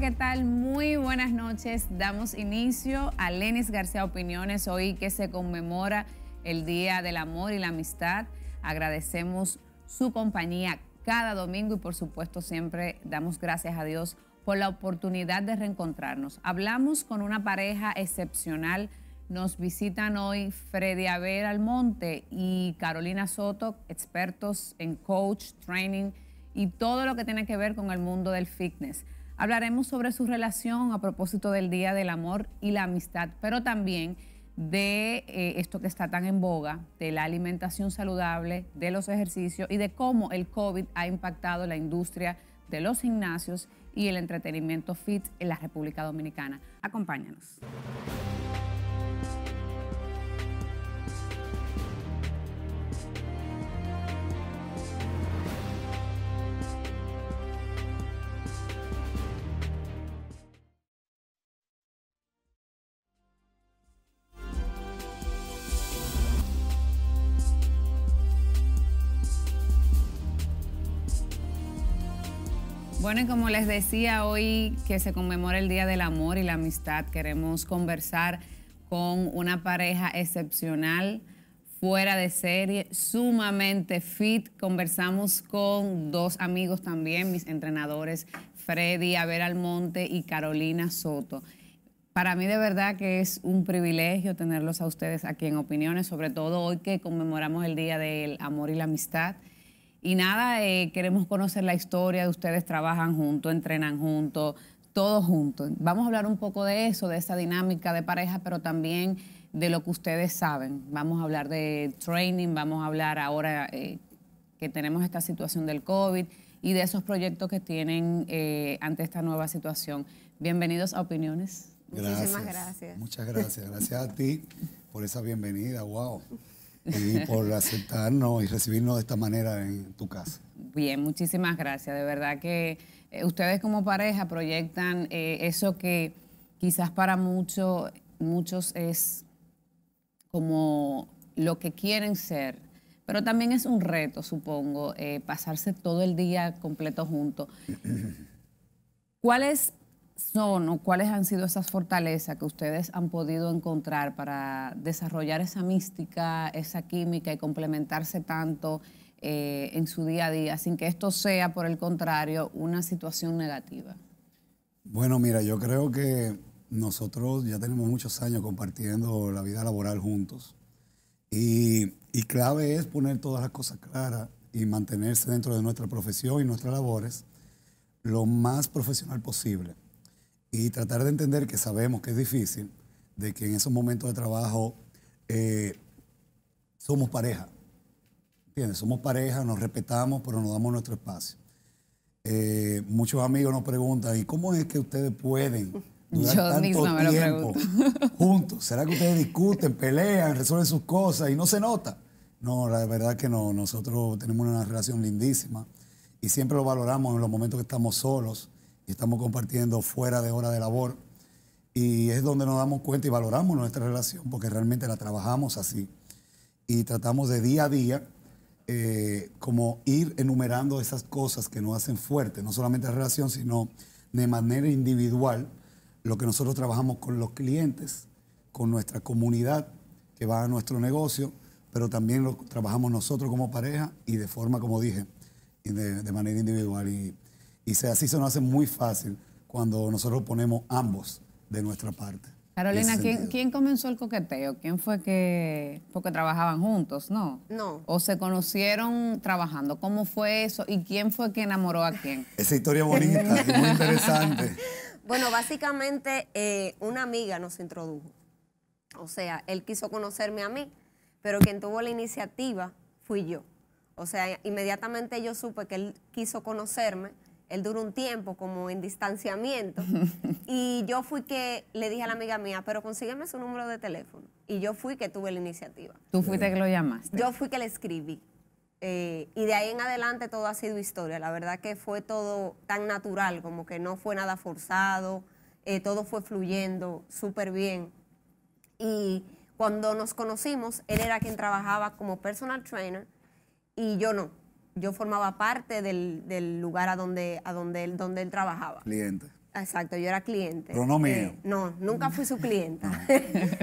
¿qué tal? Muy buenas noches. Damos inicio a Lenis García Opiniones hoy que se conmemora el Día del Amor y la Amistad. Agradecemos su compañía cada domingo y por supuesto siempre damos gracias a Dios por la oportunidad de reencontrarnos. Hablamos con una pareja excepcional. Nos visitan hoy Freddy Aver Almonte y Carolina Soto, expertos en coach, training y todo lo que tiene que ver con el mundo del fitness. Hablaremos sobre su relación a propósito del Día del Amor y la Amistad, pero también de eh, esto que está tan en boga, de la alimentación saludable, de los ejercicios y de cómo el COVID ha impactado la industria de los gimnasios y el entretenimiento fit en la República Dominicana. Acompáñanos. Bueno, y como les decía hoy que se conmemora el Día del Amor y la Amistad, queremos conversar con una pareja excepcional, fuera de serie, sumamente fit. Conversamos con dos amigos también, mis entrenadores, Freddy Abel Almonte y Carolina Soto. Para mí de verdad que es un privilegio tenerlos a ustedes aquí en Opiniones, sobre todo hoy que conmemoramos el Día del Amor y la Amistad. Y nada, eh, queremos conocer la historia de ustedes, trabajan juntos, entrenan juntos, todos juntos. Vamos a hablar un poco de eso, de esa dinámica de pareja, pero también de lo que ustedes saben. Vamos a hablar de training, vamos a hablar ahora eh, que tenemos esta situación del COVID y de esos proyectos que tienen eh, ante esta nueva situación. Bienvenidos a Opiniones. Muchísimas gracias. Muchas gracias. Gracias a ti por esa bienvenida. Wow y por aceptarnos y recibirnos de esta manera en tu casa. Bien, muchísimas gracias. De verdad que eh, ustedes como pareja proyectan eh, eso que quizás para mucho, muchos es como lo que quieren ser, pero también es un reto, supongo, eh, pasarse todo el día completo juntos. ¿Cuál es son cuáles han sido esas fortalezas que ustedes han podido encontrar para desarrollar esa mística, esa química y complementarse tanto eh, en su día a día, sin que esto sea, por el contrario, una situación negativa? Bueno, mira, yo creo que nosotros ya tenemos muchos años compartiendo la vida laboral juntos y clave es poner todas las cosas claras y mantenerse dentro de nuestra profesión y nuestras labores lo más profesional posible y tratar de entender que sabemos que es difícil, de que en esos momentos de trabajo eh, somos pareja. ¿Entiendes? Somos pareja, nos respetamos, pero nos damos nuestro espacio. Eh, muchos amigos nos preguntan, ¿y cómo es que ustedes pueden durar tanto tiempo juntos? ¿Será que ustedes discuten, pelean, resuelven sus cosas y no se nota? No, la verdad que no. Nosotros tenemos una relación lindísima y siempre lo valoramos en los momentos que estamos solos y estamos compartiendo fuera de hora de labor. Y es donde nos damos cuenta y valoramos nuestra relación porque realmente la trabajamos así. Y tratamos de día a día eh, como ir enumerando esas cosas que nos hacen fuerte, no solamente la relación, sino de manera individual, lo que nosotros trabajamos con los clientes, con nuestra comunidad que va a nuestro negocio, pero también lo trabajamos nosotros como pareja y de forma, como dije, de, de manera individual. Y y así se nos hace muy fácil cuando nosotros ponemos ambos de nuestra parte. Carolina, ¿quién, comenzó el coqueteo? ¿Quién fue que...? Porque trabajaban juntos, ¿no? No. ¿O se conocieron trabajando? ¿Cómo fue eso? ¿Y quién fue que enamoró a quién? Esa historia bonita, muy interesante. Bueno, básicamente eh, una amiga nos introdujo. O sea, él quiso conocerme a mí, pero quien tuvo la iniciativa fui yo. O sea, inmediatamente yo supe que él quiso conocerme, él duró un tiempo como en distanciamiento. y yo fui que le dije a la amiga mía, pero consígueme su número de teléfono. Y yo fui que tuve la iniciativa. ¿Tú fuiste que lo llamaste? Yo fui que le escribí. Eh, y de ahí en adelante todo ha sido historia. La verdad que fue todo tan natural, como que no fue nada forzado, eh, todo fue fluyendo súper bien. Y cuando nos conocimos, él era quien trabajaba como personal trainer y yo no yo formaba parte del, lugar a donde, a donde él, donde él trabajaba. Cliente. Exacto, yo era cliente. Pero no mío. Eh, no, nunca fui su clienta.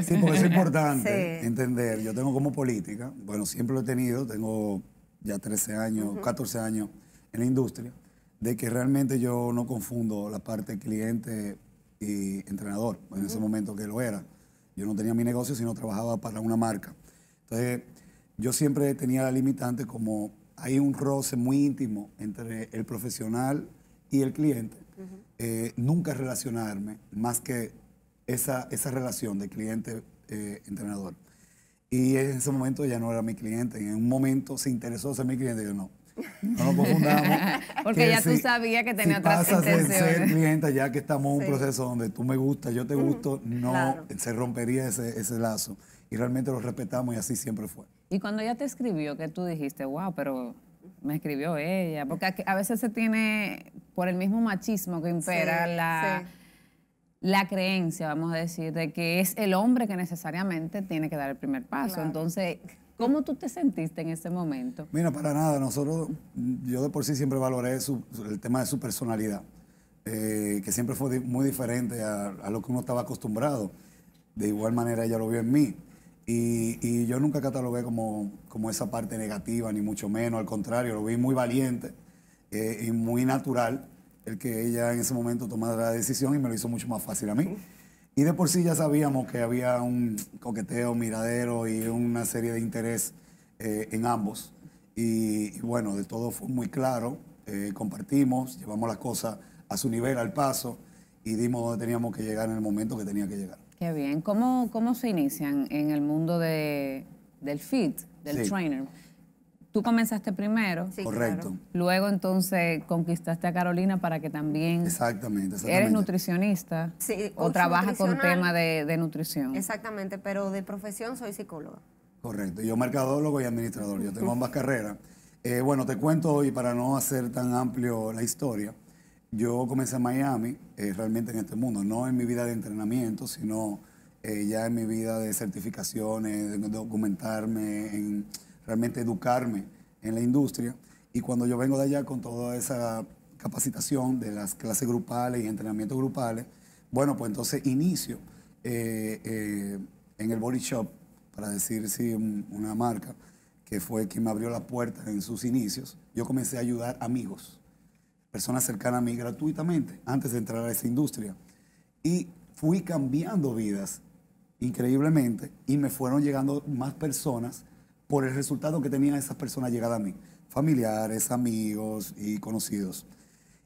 Sí, porque es importante entender. Yo tengo como política, bueno, siempre lo he tenido, tengo ya 13 años, 14 años en la industria, de que realmente yo no confundo la parte cliente y entrenador, en ese momento que lo era. Yo no tenía mi negocio, sino trabajaba para una marca. Entonces, yo siempre tenía la limitante como hay un roce muy íntimo entre el profesional y el cliente. Eh, nunca relacionarme más que esa, esa relación de cliente-entrenador. Eh, y en ese momento ya no era mi cliente. En un momento se interesó ser mi cliente. Yo no. No nos confundamos. Porque ya tú sabías que tenía si otras pasas ser cliente, ya que estamos en un proceso donde tú me gustas, yo te gusto, no se rompería ese, ese lazo. Y realmente lo respetamos y así siempre fue. Y cuando ella te escribió, que tú dijiste, wow, pero me escribió ella, porque a veces se tiene, por el mismo machismo que impera, la, la creencia, vamos a decir, de que es el hombre que necesariamente tiene que dar el primer paso. Entonces, ¿cómo tú te sentiste en ese momento? Mira, para nada, nosotros, yo de por sí siempre valoré el tema de su personalidad, eh, que siempre fue muy diferente a, a, lo que uno estaba acostumbrado. De igual manera ella lo vio en mí. Y, yo nunca catalogué como, como esa parte negativa, ni mucho menos, al contrario, lo vi muy valiente eh, y muy natural el que ella en ese momento tomara la decisión y me lo hizo mucho más fácil a mí. Y de por sí ya sabíamos que había un coqueteo, miradero y una serie de interés eh, en ambos. Y, bueno, de todo fue muy claro, eh, compartimos, llevamos las cosas a su nivel, al paso, y dimos donde teníamos que llegar en el momento que tenía que llegar. Qué bien. ¿Cómo, cómo se inician en el mundo de, del fit, del trainer? Tú comenzaste primero. Correcto. Luego entonces conquistaste a Carolina para que también... Exactamente, Eres nutricionista o trabajas con tema de, nutrición. Exactamente, pero de profesión soy psicóloga. Correcto. Yo mercadólogo y administrador. Yo tengo ambas carreras. Eh, bueno, te cuento hoy, para no hacer tan amplio la historia, yo comencé en Miami, eh, realmente en este mundo, no en mi vida de entrenamiento, sino eh, ya en mi vida de certificaciones, de documentarme, en realmente educarme en la industria. Y cuando yo vengo de allá con toda esa capacitación de las clases grupales y entrenamientos grupales, bueno, pues entonces inicio eh, en el Body Shop, para decir si una marca, que fue quien me abrió la puerta en sus inicios. Yo comencé a ayudar amigos personas cercanas a mí gratuitamente antes de entrar a esa industria. Y fui cambiando vidas increíblemente y me fueron llegando más personas por el resultado que tenían esas personas llegadas a mí, familiares, amigos y conocidos.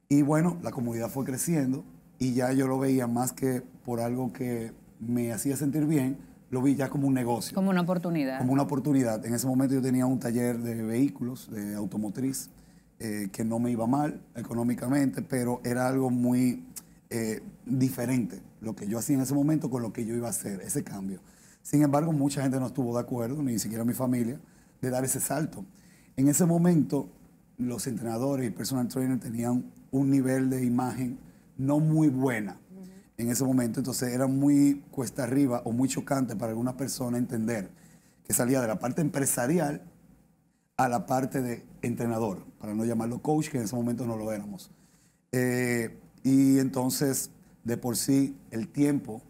Y bueno, la comunidad fue creciendo y ya yo lo veía más que por algo que me hacía sentir bien, lo vi ya como un negocio. Como una oportunidad. Como una oportunidad. En ese momento yo tenía un taller de vehículos, de automotriz. Eh, que no me iba mal económicamente, pero era algo muy eh, diferente lo que yo hacía en ese momento con lo que yo iba a hacer, ese cambio. Sin embargo, mucha gente no estuvo de acuerdo, ni siquiera mi familia, de dar ese salto. En ese momento, los entrenadores y personal trainer tenían un nivel de imagen no muy buena en ese momento, entonces era muy cuesta arriba o muy chocante para alguna persona entender que salía de la parte empresarial a la parte de entrenador, para no llamarlo coach, que en ese momento no lo éramos. Eh, y entonces, de por sí, el tiempo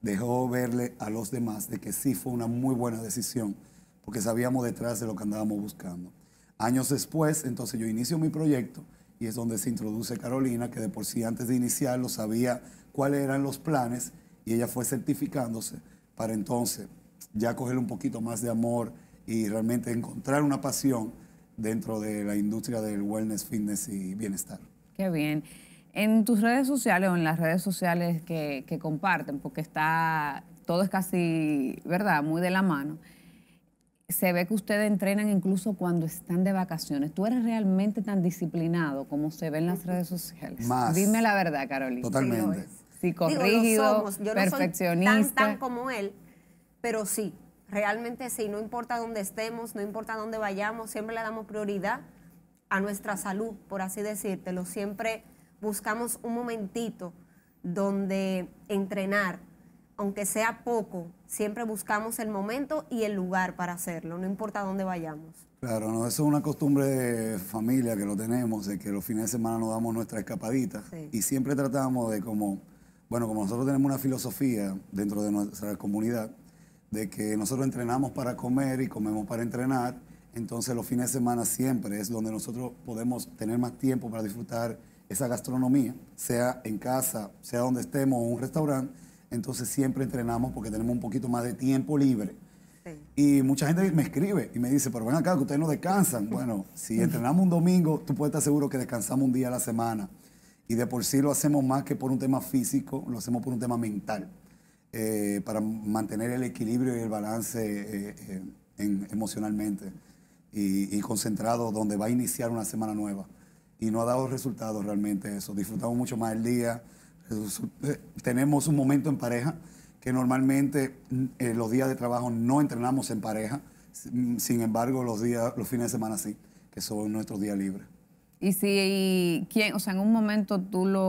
dejó verle a los demás de que sí fue una muy buena decisión, porque sabíamos detrás de lo que andábamos buscando. Años después, entonces yo inicio mi proyecto y es donde se introduce Carolina, que de por sí antes de iniciarlo sabía cuáles eran los planes y ella fue certificándose para entonces ya coger un poquito más de amor y realmente encontrar una pasión dentro de la industria del wellness, fitness y bienestar. Qué bien. En tus redes sociales o en las redes sociales que, comparten, porque está todo es casi, ¿verdad?, muy de la mano. Se ve que ustedes entrenan incluso cuando están de vacaciones. ¿Tú eres realmente tan disciplinado como se ve en las redes sociales? Más. Dime la verdad, Carolina. Totalmente. Sí, Psicorrígido, Yo perfeccionista. No soy tan, tan como él, pero sí, Realmente sí, no importa dónde estemos, no importa dónde vayamos, siempre le damos prioridad a nuestra salud, por así decírtelo. Siempre buscamos un momentito donde entrenar, aunque sea poco, siempre buscamos el momento y el lugar para hacerlo, no importa dónde vayamos. Claro, no, eso es una costumbre de familia que lo tenemos, de que los fines de semana nos damos nuestra escapadita y siempre tratamos de como, bueno, como nosotros tenemos una filosofía dentro de nuestra comunidad, de que nosotros entrenamos para comer y comemos para entrenar, entonces los fines de semana siempre es donde nosotros podemos tener más tiempo para disfrutar esa gastronomía, sea en casa, sea donde estemos o un restaurante, entonces siempre entrenamos porque tenemos un poquito más de tiempo libre. Y mucha gente me escribe y me dice, pero ven acá, que ustedes no descansan. bueno, si entrenamos un domingo, tú puedes estar seguro que descansamos un día a la semana. Y de por sí lo hacemos más que por un tema físico, lo hacemos por un tema mental. Eh, para mantener el equilibrio y el balance eh, eh, emocionalmente y, concentrado donde va a iniciar una semana nueva. Y no ha dado resultados realmente eso. Disfrutamos mucho más el día. Tenemos un momento en pareja que normalmente mm, los días de trabajo no entrenamos en pareja. Mm, sin embargo, los, días, los fines de semana sí, que son nuestros días libres. Y si, ¿quién? o sea, en un momento tú lo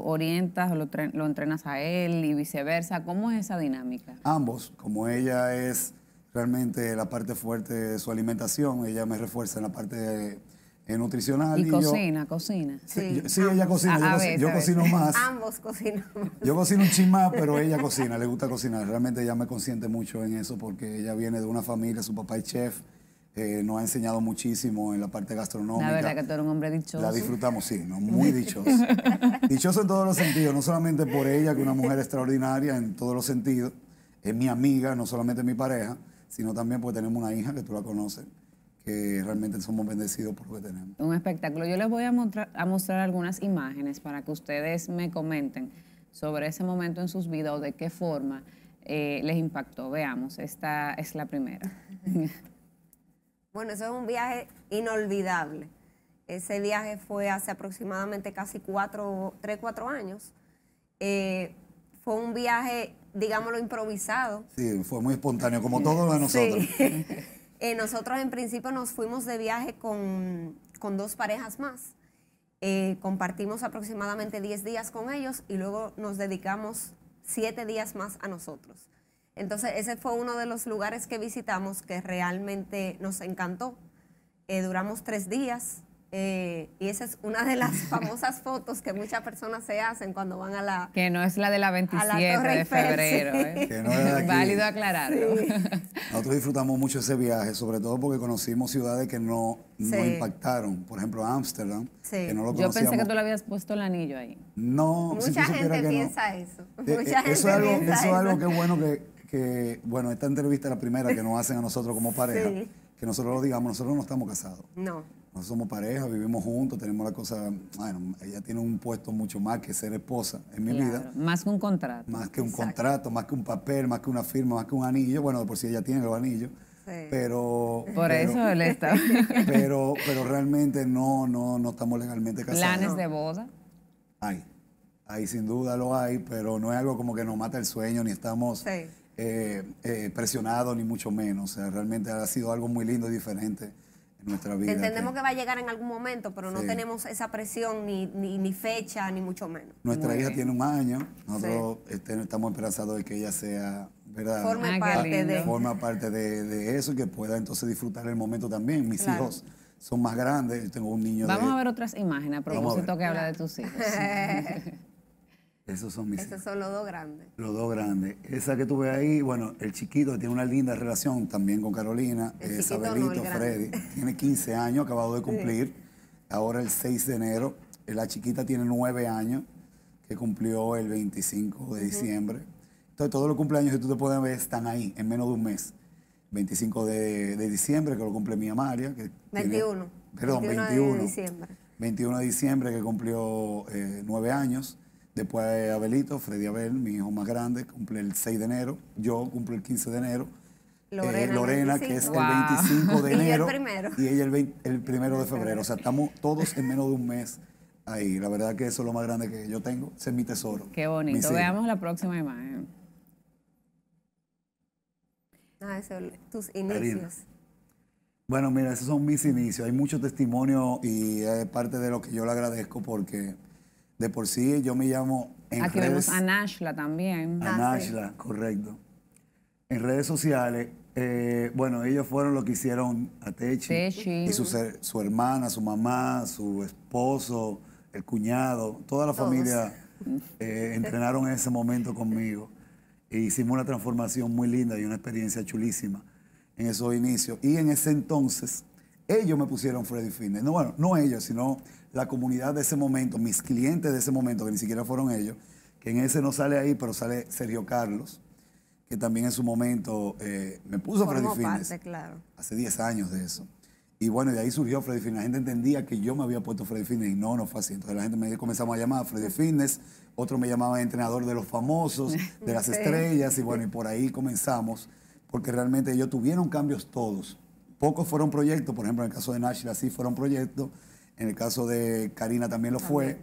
orientas o lo, entrenas a él y viceversa, ¿cómo es esa dinámica? Ambos, como ella es realmente la parte fuerte de su alimentación, ella me refuerza en la parte nutricional. Y, cocina, cocina. Sí, sí ella cocina, yo, yo cocino más. Ambos cocinamos. Yo cocino un chimá, pero ella cocina, le gusta cocinar. Realmente ella me consiente mucho en eso porque ella viene de una familia, su papá es chef eh, nos ha enseñado muchísimo en la parte gastronómica. La verdad que tú eres un hombre dichoso. La disfrutamos, sí, muy dichoso. dichoso en todos los sentidos, no solamente por ella, que es una mujer extraordinaria en todos los sentidos, es mi amiga, no solamente mi pareja, sino también porque tenemos una hija que tú la conoces, que realmente somos bendecidos por lo que tenemos. Un espectáculo. Yo les voy a mostrar, a mostrar algunas imágenes para que ustedes me comenten sobre ese momento en sus vidas o de qué forma eh, les impactó. Veamos, esta es la primera. Bueno, eso es un viaje inolvidable. Ese viaje fue hace aproximadamente casi cuatro, tres, cuatro años. Eh, fue un viaje, digámoslo, improvisado. Sí, fue muy espontáneo, como todos de nosotros. Eh, nosotros en principio nos fuimos de viaje con, con dos parejas más. Eh, compartimos aproximadamente 10 días con ellos y luego nos dedicamos siete días más a nosotros. Entonces, ese fue uno de los lugares que visitamos que realmente nos encantó. Eh, duramos tres días eh, y esa es una de las famosas fotos que muchas personas se hacen cuando van a la... Que no es la de la 27 de febrero. ¿eh? Válido aclararlo. Nosotros disfrutamos mucho ese viaje, sobre todo porque conocimos ciudades que no, impactaron. Por ejemplo, Ámsterdam, que Yo pensé que tú le habías puesto el anillo ahí. No, Mucha gente piensa Mucha gente piensa eso. Eso es algo que es bueno que que, bueno, esta entrevista es la primera que nos hacen a nosotros como pareja, que nosotros lo digamos, nosotros no estamos casados. No. Nosotros somos pareja, vivimos juntos, tenemos la cosa, bueno, ella tiene un puesto mucho más que ser esposa en mi vida. Más que un contrato. Más que un contrato, más que un papel, más que una firma, más que un anillo. Bueno, por si ella tiene los anillos. Pero. Por eso él está. Pero, pero realmente no, no, no estamos legalmente casados. ¿Planes de boda? Hay. Hay, sin duda lo hay, pero no es algo como que nos mata el sueño, ni estamos. Sí eh, eh, presionado, ni mucho menos. O sea, realmente ha sido algo muy lindo y diferente en nuestra vida. Entendemos que, va a llegar en algún momento, pero no tenemos esa presión ni, ni, fecha, ni mucho menos. Nuestra hija tiene un año. Nosotros este, estamos esperanzados de que ella sea, ¿verdad? Ah, parte, de... Forma parte de, eso y que pueda entonces disfrutar el momento también. Mis hijos son más grandes. tengo un niño Vamos a ver otras imágenes a propósito a que habla de tus hijos. Esos son mis Esos son los dos grandes. Los dos grandes. Esa que tuve ahí, bueno, el chiquito tiene una linda relación también con Carolina, Freddy. Tiene 15 años, acabado de cumplir. Ahora el 6 de enero. La chiquita tiene 9 años, que cumplió el 25 de diciembre. Entonces, todos los cumpleaños que tú te puedes ver están ahí, en menos de un mes. 25 de, diciembre, que lo cumple mi Amalia. 21. perdón, 21. de diciembre. 21 de diciembre, que cumplió 9 eh, años. Después Abelito, Freddy Abel, mi hijo más grande, cumple el 6 de enero. Yo cumplo el 15 de enero. Eh, Lorena, que es el 25 de enero. Y, el primero. ella el, 20, el primero de febrero. O sea, estamos todos en menos de un mes ahí. La verdad que eso es lo más grande que yo tengo. Ese es mi tesoro. Qué bonito. Veamos la próxima imagen. Ah, tus inicios. Bueno, mira, esos son mis inicios. Hay mucho testimonio y es parte de lo que yo le agradezco porque de por sí yo me llamo Aquí vemos a Nashla también. A ah, Nashla, correcto. En redes sociales, eh, bueno, ellos fueron los que hicieron a Techi. Y su, su, hermana, su mamá, su esposo, el cuñado, toda la familia eh, entrenaron en ese momento conmigo. E hicimos una transformación muy linda y una experiencia chulísima en esos inicios. Y en ese entonces, ellos me pusieron Freddy Fitness. No, bueno, no ellos, sino la comunidad de ese momento, mis clientes de ese momento, que ni siquiera fueron ellos, que en ese no sale ahí, pero sale Sergio Carlos, que también en su momento eh, me puso Freddy Hace 10 años de eso. Y bueno, de ahí surgió Freddy Fitness. La gente entendía que yo me había puesto Freddy Fitness y no, no fue así. Entonces la gente me comenzamos a llamar Freddy Fitness, otro me llamaba entrenador de los famosos, de las estrellas, y bueno, y por ahí comenzamos, porque realmente ellos tuvieron cambios todos Pocos fueron proyectos, por ejemplo, en el caso de Nashville sí fueron proyectos, en el caso de Karina también lo fue,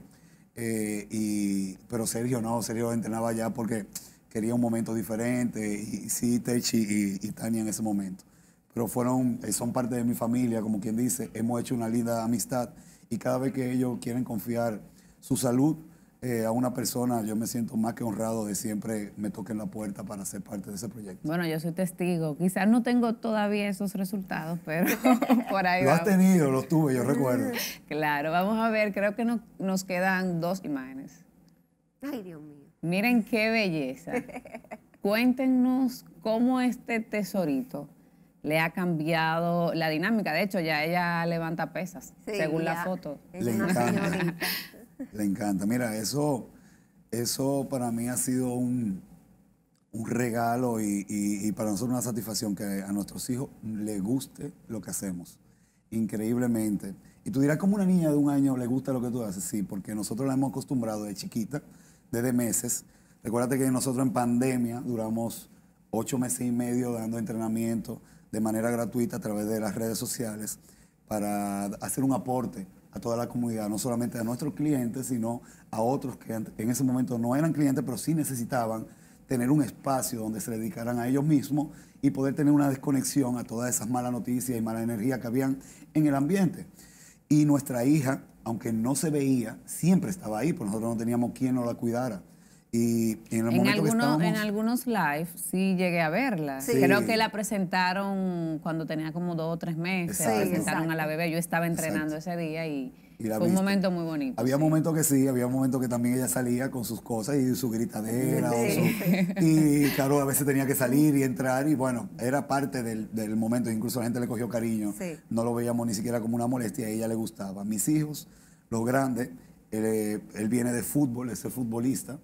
eh, pero Sergio no, Sergio entrenaba ya porque quería un momento diferente, y, sí, Techi y, Tania en ese momento. Pero fueron, eh, son parte de mi familia, como quien dice, hemos hecho una linda amistad, y cada vez que ellos quieren confiar su salud, eh, a una persona, yo me siento más que honrado de siempre me toquen la puerta para ser parte de ese proyecto. Bueno, yo soy testigo. Quizás no tengo todavía esos resultados, pero por ahí. Lo has tenido, lo tuve, yo recuerdo. Claro, vamos a ver, creo que nos quedan dos imágenes. Ay, Dios mío. Miren qué belleza. Cuéntenos cómo este tesorito le ha cambiado la dinámica. De hecho, ya ella levanta pesas, según la foto. Le encanta. Mira, eso, eso para mí ha sido un, regalo y, y, para nosotros una satisfacción que a nuestros hijos les guste lo que hacemos, increíblemente. Y tú dirás, como una niña de un año le gusta lo que tú haces? Sí, porque nosotros la hemos acostumbrado de chiquita, desde meses. Recuérdate que nosotros en pandemia duramos ocho meses y medio dando entrenamiento de manera gratuita a través de las redes sociales para hacer un aporte a toda la comunidad, no solamente a nuestros clientes, sino a otros que en ese momento no eran clientes, pero sí necesitaban tener un espacio donde se dedicaran a ellos mismos y poder tener una desconexión a todas esas malas noticias y mala energía que habían en el ambiente. Y nuestra hija, aunque no se veía, siempre estaba ahí, porque nosotros no teníamos quien nos la cuidara. Y, en, algunos, en algunos live sí llegué a verla. Creo que la presentaron cuando tenía como dos o tres meses. Presentaron a la bebé. Yo estaba entrenando ese día y, fue un momento muy bonito. Había momentos que sí, había momentos que también ella salía con sus cosas y su gritadera. y claro, a veces tenía que salir y entrar y bueno, era parte del, momento. Incluso la gente le cogió cariño. No lo veíamos ni siquiera como una molestia. A ella le gustaba. Mis hijos, los grandes, él, eh, él viene de fútbol, es el futbolista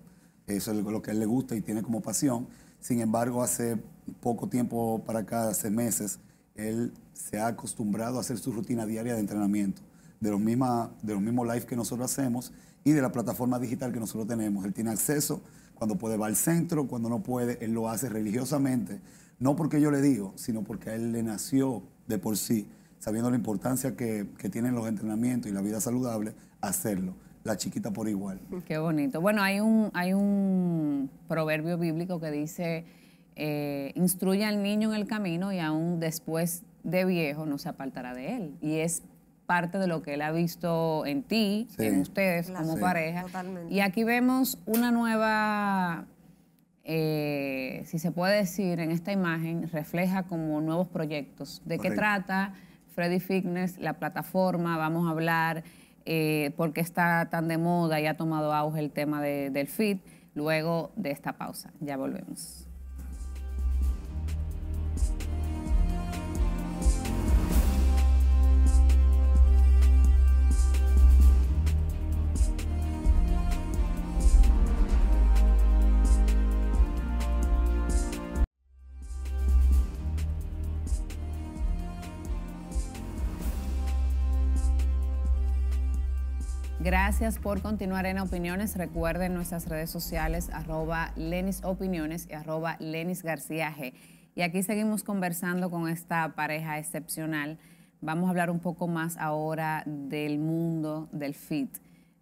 eso es lo que a él le gusta y tiene como pasión. Sin embargo, hace poco tiempo para acá, hace meses, él se ha acostumbrado a hacer su rutina diaria de entrenamiento, de los, misma, de los mismos lives que nosotros hacemos y de la plataforma digital que nosotros tenemos. Él tiene acceso cuando puede va al centro, cuando no puede, él lo hace religiosamente. No porque yo le digo, sino porque a él le nació de por sí, sabiendo la importancia que, que tienen los entrenamientos y la vida saludable, hacerlo la chiquita por igual. Qué bonito. Bueno, hay un, hay un proverbio bíblico que dice, eh, instruye al niño en el camino y aún después de viejo no se apartará de él. Y es parte de lo que él ha visto en ti, en ustedes como pareja. Y aquí vemos una nueva, eh, si se puede decir, en esta imagen refleja como nuevos proyectos. ¿De qué trata Freddy Fitness, la plataforma? Vamos a hablar eh, por está tan de moda y ha tomado auge el tema del fit, luego de esta pausa. Ya volvemos. Gracias por continuar en Opiniones. Recuerden nuestras redes sociales, arroba Lenis Opiniones y arroba Lenis García G. Y aquí seguimos conversando con esta pareja excepcional. Vamos a hablar un poco más ahora del mundo del fit.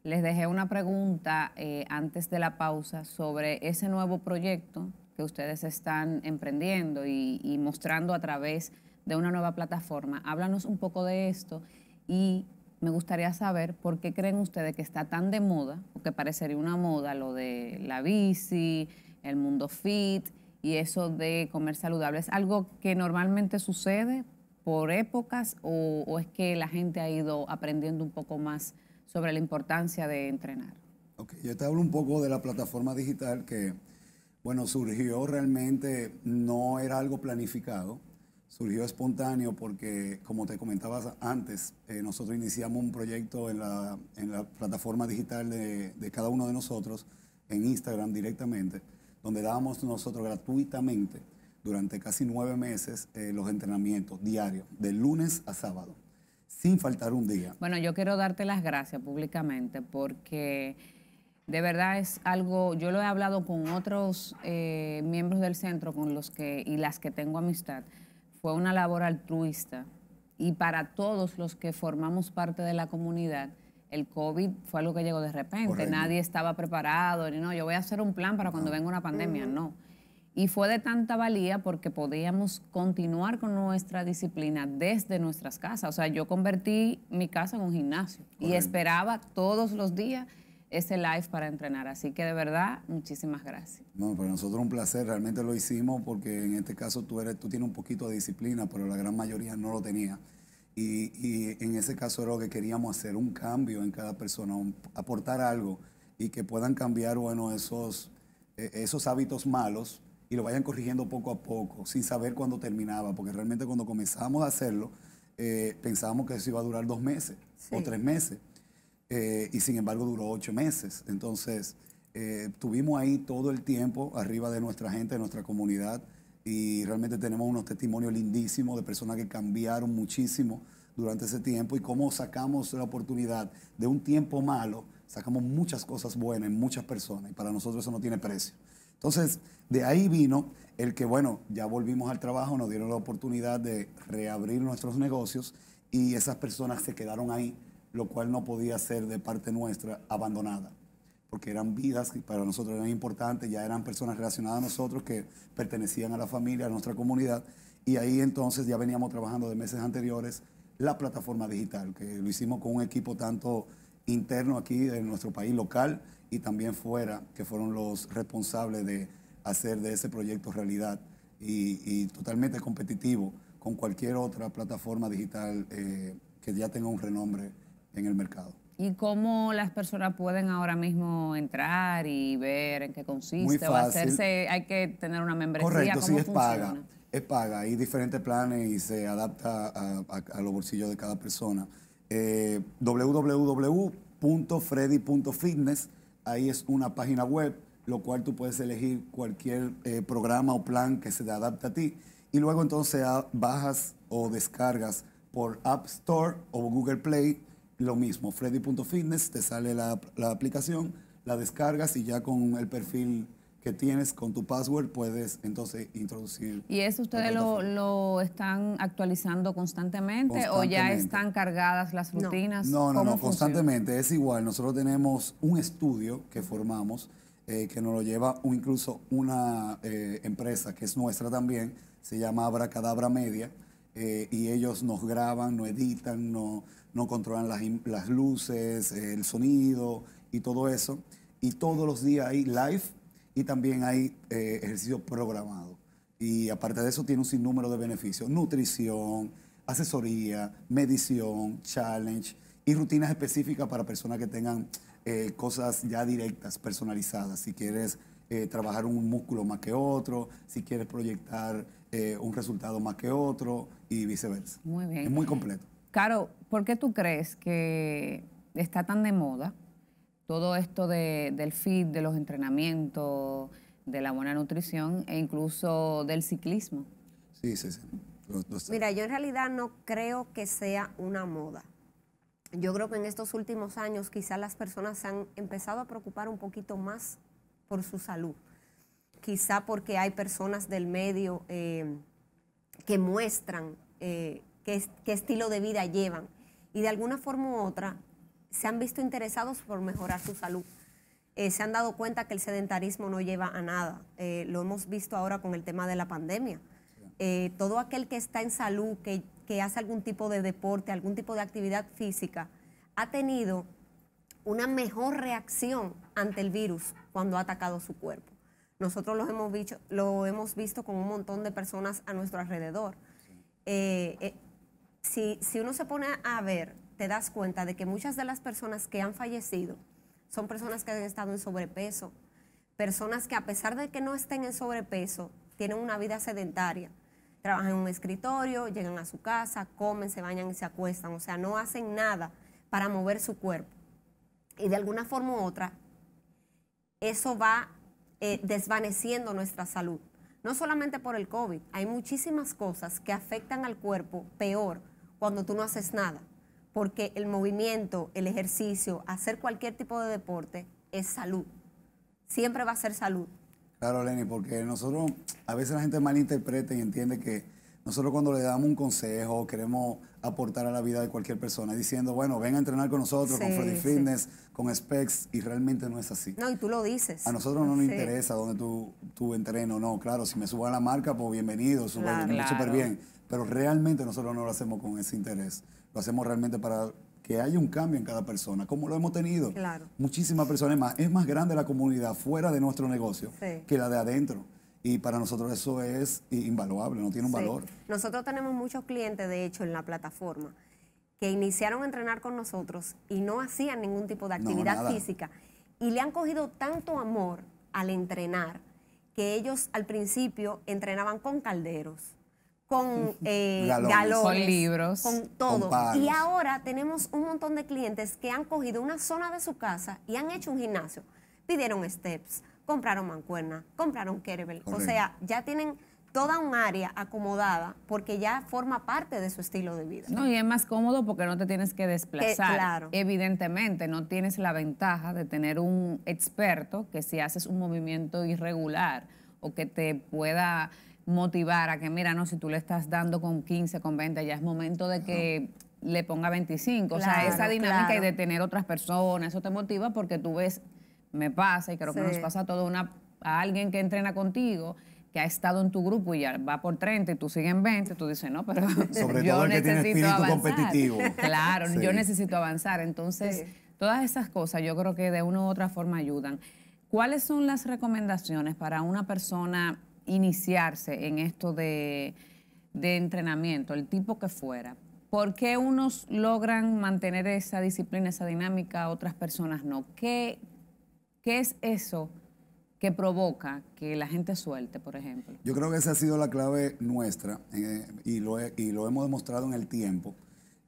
Les dejé una pregunta eh, antes de la pausa sobre ese nuevo proyecto que ustedes están emprendiendo y, y mostrando a través de una nueva plataforma. Háblanos un poco de esto y me gustaría saber por qué creen ustedes que está tan de moda, porque parecería una moda lo de la bici, el mundo fit y eso de comer saludable. ¿Es algo que normalmente sucede por épocas o, es que la gente ha ido aprendiendo un poco más sobre la importancia de entrenar? yo te hablo un poco de la plataforma digital que, bueno, surgió realmente, no era algo planificado surgió espontáneo porque, como te comentabas antes, eh, nosotros iniciamos un proyecto en la, plataforma digital de, cada uno de nosotros, en Instagram directamente, donde dábamos nosotros gratuitamente durante casi nueve meses eh, los entrenamientos diarios, de lunes a sábado, sin faltar un día. Bueno, yo quiero darte las gracias públicamente porque... De verdad es algo, yo lo he hablado con otros eh, miembros del centro con los que, y las que tengo amistad, fue una labor altruista y para todos los que formamos parte de la comunidad, el COVID fue algo que llegó de repente. Nadie estaba preparado, ni no, yo voy a hacer un plan para cuando venga una pandemia, mm. no. Y fue de tanta valía porque podíamos continuar con nuestra disciplina desde nuestras casas. O sea, yo convertí mi casa en un gimnasio y esperaba todos los días ese live para entrenar. Así que de verdad, muchísimas gracias. No, para nosotros un placer, realmente lo hicimos porque en este caso tú, eres, tú tienes un poquito de disciplina, pero la gran mayoría no lo tenía. Y, en ese caso era lo que queríamos hacer, un cambio en cada persona, aportar algo y que puedan cambiar, bueno, esos, e, esos hábitos malos y lo vayan corrigiendo poco a poco, sin saber cuándo terminaba, porque realmente cuando comenzamos a hacerlo, eh, pensábamos que eso iba a durar dos meses o tres meses. Eh, y sin embargo duró ocho meses. Entonces, eh, tuvimos ahí todo el tiempo arriba de nuestra gente, de nuestra comunidad, y realmente tenemos unos testimonios lindísimos de personas que cambiaron muchísimo durante ese tiempo y cómo sacamos la oportunidad de un tiempo malo, sacamos muchas cosas buenas en muchas personas, y para nosotros eso no tiene precio. Entonces, de ahí vino el que, bueno, ya volvimos al trabajo, nos dieron la oportunidad de reabrir nuestros negocios y esas personas se quedaron ahí lo cual no podía ser de parte nuestra abandonada, porque eran vidas que para nosotros eran importantes, ya eran personas relacionadas a nosotros que pertenecían a la familia, a nuestra comunidad, y ahí entonces ya veníamos trabajando de meses anteriores la plataforma digital, que lo hicimos con un equipo tanto interno aquí en nuestro país local y también fuera, que fueron los responsables de hacer de ese proyecto realidad y, totalmente competitivo con cualquier otra plataforma digital eh, que ya tenga un renombre en el mercado. ¿Y cómo las personas pueden ahora mismo entrar y ver en qué consiste? O hacerse, hay que tener una membresía. Correcto, sí, es paga. Es paga. Hay diferentes planes y se adapta a, los bolsillos de cada persona. Eh, www.freddy.fitness, ahí es una página web, lo cual tú puedes elegir cualquier eh, programa o plan que se te adapte a ti. Y luego entonces ah, bajas o descargas por App Store o Google Play lo mismo, freddy.fitness, te sale la, la, aplicación, la descargas y ya con el perfil que tienes, con tu password, puedes entonces introducir. ¿Y eso ustedes lo, lo, están actualizando constantemente, o ya están cargadas las rutinas? No, no, no, constantemente, es igual. Nosotros tenemos un estudio que formamos. Eh, que nos lo lleva incluso una eh, empresa que es nuestra también, se llama Abracadabra Media, eh, y ellos nos graban, no editan, no, no controlan las, luces, el sonido y todo eso. Y todos los días hay live y también hay eh, ejercicio programado. Y aparte de eso tiene un sinnúmero de beneficios, nutrición, asesoría, medición, challenge y rutinas específicas para personas que tengan eh, cosas ya directas, personalizadas. Si quieres eh, trabajar un músculo más que otro, si quieres proyectar eh, un resultado más que otro y viceversa. Muy bien. Es muy completo. Caro, ¿por qué tú crees que está tan de moda todo esto del fit, de los entrenamientos, de la buena nutrición e incluso del ciclismo? Sí, sí, sí. Mira, yo en realidad no creo que sea una moda. Yo creo que en estos últimos años quizás las personas se han empezado a preocupar un poquito más por su salud. Quizá porque hay personas del medio eh, que muestran eh, qué, estilo de vida llevan y de alguna forma u otra se han visto interesados por mejorar su salud. Eh, se han dado cuenta que el sedentarismo no lleva a nada. lo hemos visto ahora con el tema de la pandemia. todo aquel que está en salud, que, que, hace algún tipo de deporte, algún tipo de actividad física, ha tenido una mejor reacción ante el virus cuando ha atacado su cuerpo. Nosotros los hemos visto, lo hemos visto con un montón de personas a nuestro alrededor. Eh, eh, si, si uno se pone a ver, te das cuenta de que muchas de las personas que han fallecido son personas que han estado en sobrepeso, personas que a pesar de que no estén en sobrepeso, tienen una vida sedentaria. Trabajan en un escritorio, llegan a su casa, comen, se bañan y se acuestan. O sea, no hacen nada para mover su cuerpo. Y de alguna forma u otra eso va eh, desvaneciendo nuestra salud. No solamente por el COVID, hay muchísimas cosas que afectan al cuerpo peor cuando tú no haces nada, porque el movimiento, el ejercicio, hacer cualquier tipo de deporte es salud. Siempre va a ser salud. Claro, Lenny, porque nosotros a veces la gente malinterpreta y entiende que nosotros cuando le damos un consejo, queremos aportar a la vida de cualquier persona, diciendo, bueno, ven a entrenar con nosotros, con Freddy Fitness, con Specs, y realmente no es así. No, y tú lo dices. A nosotros no nos interesa dónde tú, tú entreno, no, claro, si me subo a la marca, pues bienvenido, súper bien, pero realmente nosotros no lo hacemos con ese interés, lo hacemos realmente para que haya un cambio en cada persona, como lo hemos tenido. Muchísimas personas más. Es más grande la comunidad fuera de nuestro negocio que la de adentro y para nosotros eso es invaluable, no tiene un valor. Nosotros tenemos muchos clientes, de hecho, en la plataforma que iniciaron a entrenar con nosotros y no hacían ningún tipo de actividad física y le han cogido tanto amor al entrenar que ellos al principio entrenaban con calderos, con eh, galones, con libros, con todo. y ahora tenemos un montón de clientes que han cogido una zona de su casa y han hecho un gimnasio. Pidieron steps, compraron mancuerna, compraron kerbel O sea, ya tienen toda un área acomodada porque ya forma parte de su estilo de vida. No, y es más cómodo porque no te tienes que desplazar. Eh, Evidentemente, no tienes la ventaja de tener un experto que si haces un movimiento irregular o que te pueda motivar a que, mira, no, si tú le estás dando con 15, con 20, ya es momento de que... le ponga 25, o sea, esa dinámica y de tener otras personas, eso te motiva porque tú ves me pasa y creo que nos pasa a todo una, a alguien que entrena contigo que ha estado en tu grupo y ya va por 30 y tú sigues en 20, tú dices, no, pero Sobre yo todo el necesito avanzar. competitivo. Claro, yo necesito avanzar. Entonces, todas esas cosas yo creo que de una u otra forma ayudan. ¿Cuáles son las recomendaciones para una persona iniciarse en esto de, de entrenamiento, el tipo que fuera? ¿Por qué unos logran mantener esa disciplina, esa dinámica, otras personas no? ¿Qué, ¿Qué es eso que provoca que la gente suelte, por ejemplo? Yo creo que esa ha sido la clave nuestra eh, y, lo hemos demostrado en el tiempo,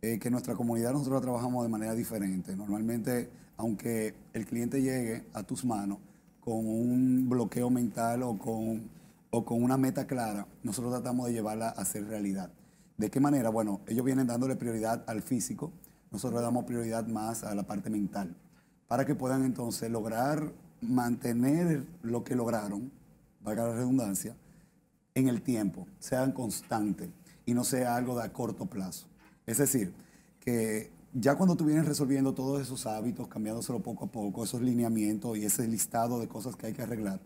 eh, que nuestra comunidad nosotros trabajamos de manera diferente. Normalmente, aunque el cliente llegue a tus manos con un bloqueo mental o con, o con una meta clara, nosotros tratamos de llevarla a ser realidad. ¿De qué manera? Bueno, ellos vienen dándole prioridad al físico, nosotros le damos prioridad más a la parte mental para que puedan entonces lograr mantener lo que lograron, valga la redundancia, en el tiempo, sean constantes y no sea algo de a corto plazo. Es decir, que ya cuando tú vienes resolviendo todos esos hábitos, cambiándoselo poco a poco, esos lineamientos y ese listado de cosas que hay que arreglar,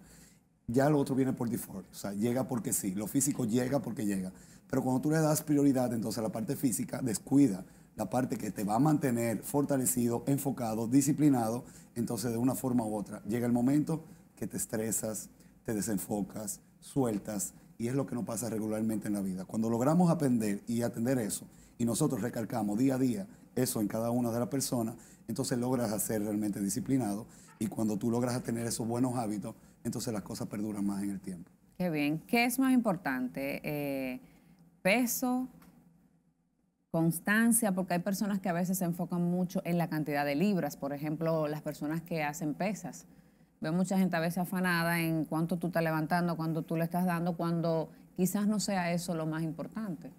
ya lo otro viene por default, o sea, llega porque sí, lo físico llega porque llega. Pero cuando tú le das prioridad entonces a la parte física, descuida la parte que te va a mantener fortalecido, enfocado, disciplinado, entonces de una forma u otra llega el momento que te estresas, te desenfocas, sueltas, y es lo que nos pasa regularmente en la vida. Cuando logramos aprender y atender eso, y nosotros recalcamos día a día eso en cada una de las personas, entonces logras ser realmente disciplinado, y cuando tú logras tener esos buenos hábitos, entonces las cosas perduran más en el tiempo. Qué bien. ¿Qué es más importante? Eh, ¿Peso, constancia, porque hay personas que a veces se enfocan mucho en la cantidad de libras, por ejemplo, las personas que hacen pesas. Veo mucha gente a veces afanada en cuánto tú estás levantando, cuánto tú le estás dando, cuando quizás no sea eso lo más importante.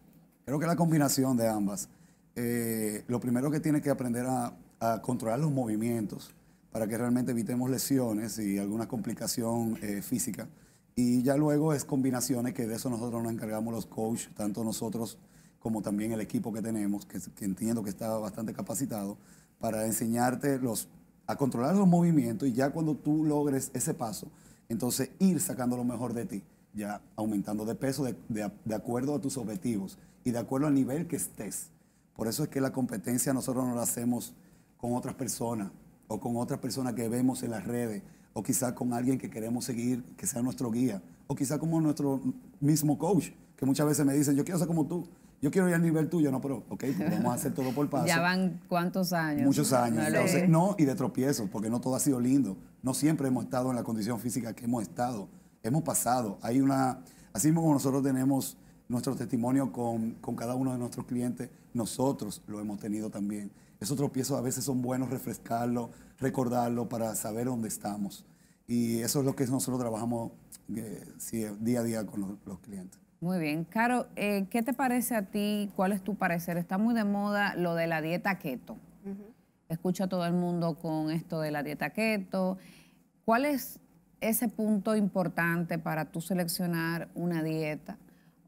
Creo que la combinación de ambas. Eh, lo primero que tiene que aprender a, controlar los movimientos para que realmente evitemos lesiones y alguna complicación eh, física. Y ya luego es combinaciones que de eso nosotros nos encargamos los coaches, tanto nosotros como también el equipo que tenemos, que, entiendo que está bastante capacitado, para enseñarte los, a controlar los movimientos y ya cuando tú logres ese paso, entonces ir sacando lo mejor de ti, ya aumentando de peso de, de, acuerdo a tus objetivos y de acuerdo al nivel que estés. Por eso es que la competencia nosotros no la hacemos con otras personas o con otras personas que vemos en las redes o quizás con alguien que queremos seguir, que sea nuestro guía, o quizás como nuestro mismo coach, que muchas veces me dicen, yo quiero ser como tú, yo quiero ir al nivel tuyo, no, pero, ok, pues vamos a hacer todo por paso. ya van cuántos años. Muchos años. No, y de tropiezos, porque no todo ha sido lindo. No siempre hemos estado en la condición física que hemos estado. Hemos pasado. Hay una, así como nosotros tenemos nuestro testimonio con, cada uno de nuestros clientes, nosotros lo hemos tenido también. Esos tropiezos a veces son buenos refrescarlo, recordarlo para saber dónde estamos. Y eso es lo que nosotros trabajamos eh, día a día con los clientes. Muy bien. Caro, eh, ¿qué te parece a ti? ¿Cuál es tu parecer? Está muy de moda lo de la dieta keto. Escucha a todo el mundo con esto de la dieta keto. ¿Cuál es ese punto importante para tú seleccionar una dieta?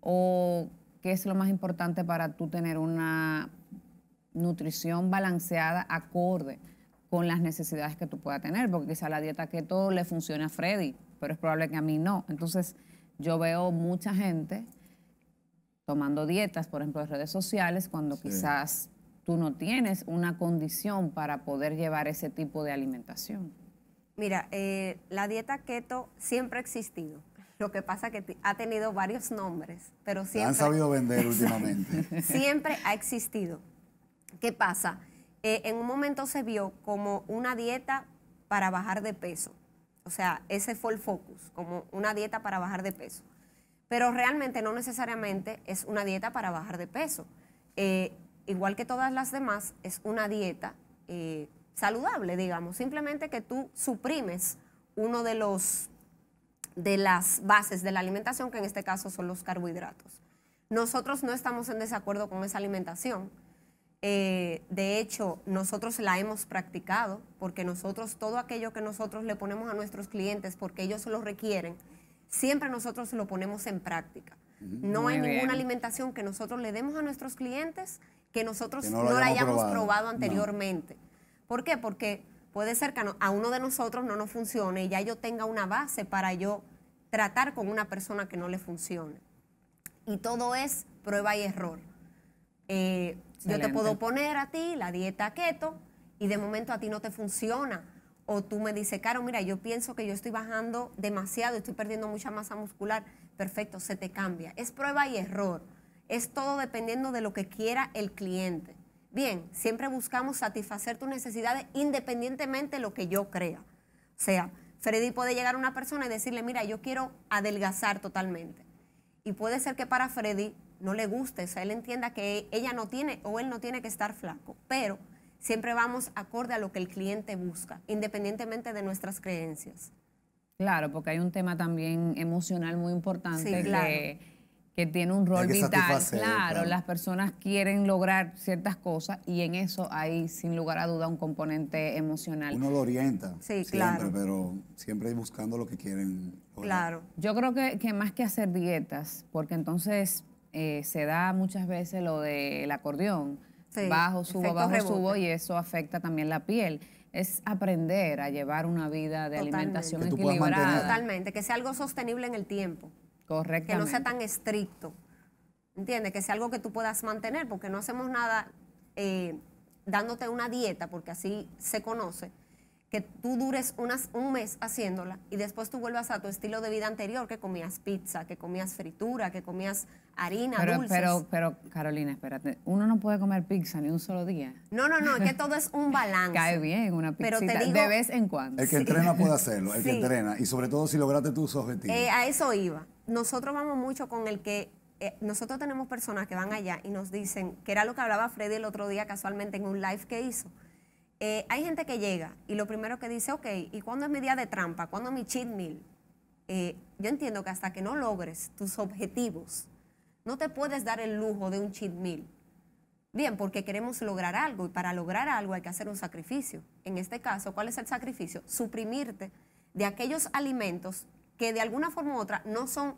¿O qué es lo más importante para tú tener una nutrición balanceada acorde con las necesidades que tú puedas tener? Porque quizá la dieta keto le funciona a Freddy, pero es probable que a mí no. Entonces, yo veo mucha gente tomando dietas, por ejemplo, en redes sociales, cuando quizás tú no tienes una condición para poder llevar ese tipo de alimentación. Mira, eh, la dieta keto siempre ha existido. Lo que pasa que ha tenido varios nombres, pero siempre... Han sabido vender últimamente. siempre ha existido. ¿Qué pasa? Eh, en un momento se vio como una dieta para bajar de peso o sea, ese fue el focus, como una dieta para bajar de peso. Pero realmente no necesariamente es una dieta para bajar de peso. Eh, igual que todas las demás, es una dieta eh, saludable, digamos. Simplemente que tú suprimes uno de los de las bases de la alimentación, que en este caso son los carbohidratos. Nosotros no estamos en desacuerdo con esa alimentación eh, de hecho, nosotros la hemos practicado porque nosotros todo aquello que nosotros le ponemos a nuestros clientes porque ellos lo requieren, siempre nosotros lo ponemos en práctica. No hay ninguna alimentación que nosotros le demos a nuestros clientes que nosotros no, la hayamos probado, anteriormente. ¿Por qué? Porque puede ser que a uno de nosotros no nos funcione y ya yo tenga una base para yo tratar con una persona que no le funcione. Y todo es prueba y error. Eh, yo te puedo poner a ti la dieta keto y de momento a ti no te funciona. O tú me dices, Caro, mira, yo pienso que yo estoy bajando demasiado, estoy perdiendo mucha masa muscular. Perfecto, se te cambia. Es prueba y error. Es todo dependiendo de lo que quiera el cliente. Bien, siempre buscamos satisfacer tus necesidades independientemente de lo que yo crea. O sea, Freddy puede llegar a una persona y decirle, mira, yo quiero adelgazar totalmente. Y puede ser que para Freddy no le guste, o sea, él entienda que ella no tiene o él no tiene que estar flaco, pero siempre vamos acorde a lo que el cliente busca, independientemente de nuestras creencias. Claro, porque hay un tema también emocional muy importante que, tiene un rol vital. Claro, las personas quieren lograr ciertas cosas y en eso hay, sin lugar a duda, un componente emocional. Uno lo orienta sí, siempre, claro. pero siempre buscando lo que quieren. Claro. Yo creo que, que más que hacer dietas, porque entonces eh, se da muchas veces lo del acordeón. bajo, subo, bajo, subo y eso afecta también la piel. Es aprender a llevar una vida de alimentación equilibrada. Totalmente, que sea algo sostenible en el tiempo. Correcto. Que no sea tan estricto. ¿Entiendes? Que sea algo que tú puedas mantener, porque no hacemos nada eh, dándote una dieta, porque así se conoce tú dures unas, un mes haciéndola y después tú vuelvas a tu estilo de vida anterior, que comías pizza, que comías fritura, que comías harina, pero, Pero, Carolina, espérate, uno no puede comer pizza ni un solo día. No, no, no, es que todo es un balance. Cae bien una pizza de vez en cuando. El que entrena puede hacerlo, el que entrena, y sobre todo si lograste tus objetivos. Eh, a eso iba. Nosotros vamos mucho con el que eh, nosotros tenemos personas que van allá y nos dicen, que era lo que hablaba Freddy el otro día casualmente en un live que hizo, eh, hay gente que llega y lo primero que dice, ok, ¿y cuándo es mi día de trampa? ¿Cuándo es mi cheat meal? Eh, yo entiendo que hasta que no logres tus objetivos, no te puedes dar el lujo de un cheat meal. Bien, porque queremos lograr algo y para lograr algo hay que hacer un sacrificio. En este caso, ¿cuál es el sacrificio? Suprimirte de aquellos alimentos que de alguna forma u otra no son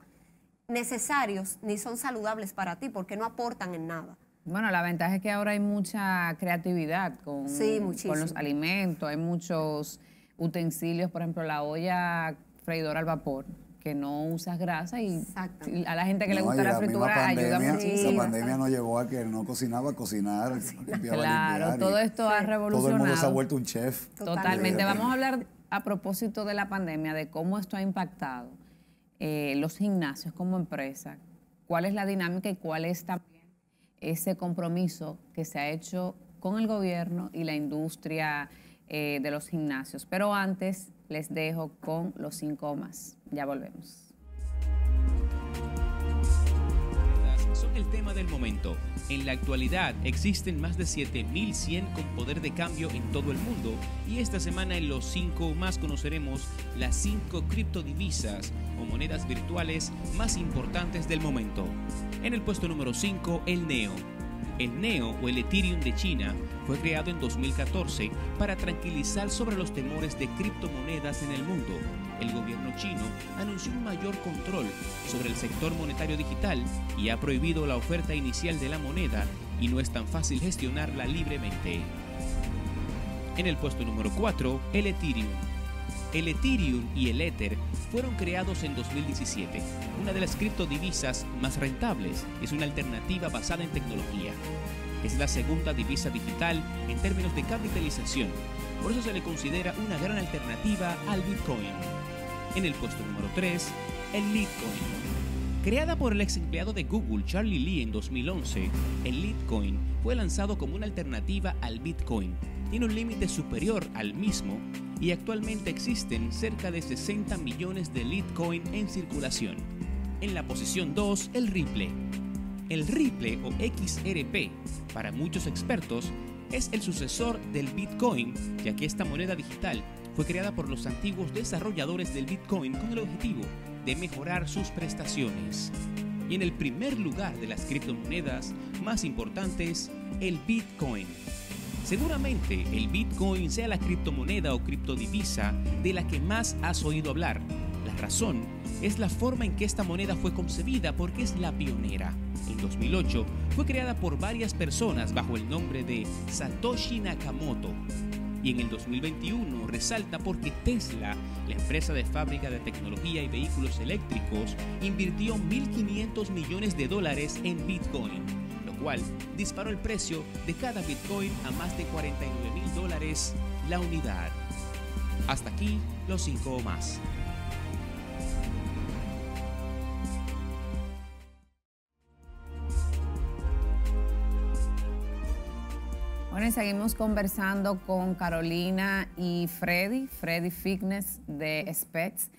necesarios ni son saludables para ti porque no aportan en nada. Bueno, la ventaja es que ahora hay mucha creatividad con, los alimentos, hay muchos utensilios, por ejemplo, la olla freidora al vapor, que no usas grasa y a la gente que le gusta la, fritura ayuda muchísimo. La pandemia nos llevó a que no cocinaba, cocinar, Claro, todo esto ha revolucionado. Todo el mundo se ha vuelto un chef. Totalmente. Eh, Vamos a hablar a propósito de la pandemia, de cómo esto ha impactado eh, los gimnasios como empresa, cuál es la dinámica y cuál es también ese compromiso que se ha hecho con el gobierno y la industria eh, de los gimnasios. Pero antes les dejo con los cinco más. Ya volvemos. del momento. En la actualidad existen más de 7.100 con poder de cambio en todo el mundo y esta semana en los 5 más conoceremos las 5 criptodivisas o monedas virtuales más importantes del momento. En el puesto número 5, el NEO. El NEO o el Ethereum de China fue creado en 2014 para tranquilizar sobre los temores de criptomonedas en el mundo el gobierno chino anunció un mayor control sobre el sector monetario digital y ha prohibido la oferta inicial de la moneda y no es tan fácil gestionarla libremente. En el puesto número 4, el Ethereum. El Ethereum y el Ether fueron creados en 2017, una de las criptodivisas más rentables. Es una alternativa basada en tecnología. Es la segunda divisa digital en términos de capitalización. Por eso se le considera una gran alternativa al Bitcoin. En el puesto número 3, el Litecoin. Creada por el ex empleado de Google Charlie Lee en 2011, el Litecoin fue lanzado como una alternativa al Bitcoin. Tiene un límite superior al mismo y actualmente existen cerca de 60 millones de Litecoin en circulación. En la posición 2, el Ripple. El Ripple o XRP, para muchos expertos, es el sucesor del Bitcoin, ya que esta moneda digital fue creada por los antiguos desarrolladores del Bitcoin con el objetivo de mejorar sus prestaciones. Y en el primer lugar de las criptomonedas más importantes, el Bitcoin. Seguramente el Bitcoin sea la criptomoneda o criptodivisa de la que más has oído hablar. La razón es la forma en que esta moneda fue concebida porque es la pionera. En 2008 fue creada por varias personas bajo el nombre de Satoshi Nakamoto, y en el 2021 resalta porque Tesla, la empresa de fábrica de tecnología y vehículos eléctricos, invirtió 1.500 millones de dólares en Bitcoin, lo cual disparó el precio de cada Bitcoin a más de $49,000 mil dólares la unidad. Hasta aquí los 5 más. Bueno, seguimos conversando con Carolina y Freddy, Freddy Fitness de Specs.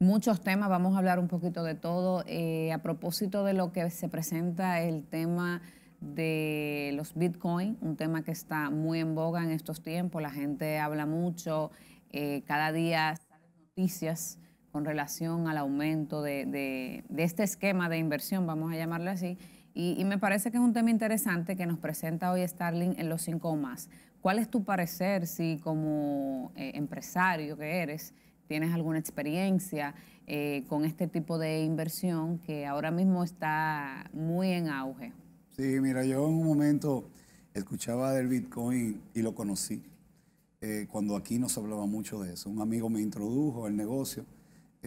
Muchos temas, vamos a hablar un poquito de todo. Eh, a propósito de lo que se presenta el tema de los Bitcoin, un tema que está muy en boga en estos tiempos, la gente habla mucho, eh, cada día salen noticias con relación al aumento de, de este esquema de inversión, vamos a llamarlo así, y, me parece que es un tema interesante que nos presenta hoy Starling en los cinco más. ¿Cuál es tu parecer si como eh, empresario que eres tienes alguna experiencia eh, con este tipo de inversión que ahora mismo está muy en auge? Sí, mira, yo en un momento escuchaba del Bitcoin y lo conocí, eh, cuando aquí no se hablaba mucho de eso. Un amigo me introdujo al negocio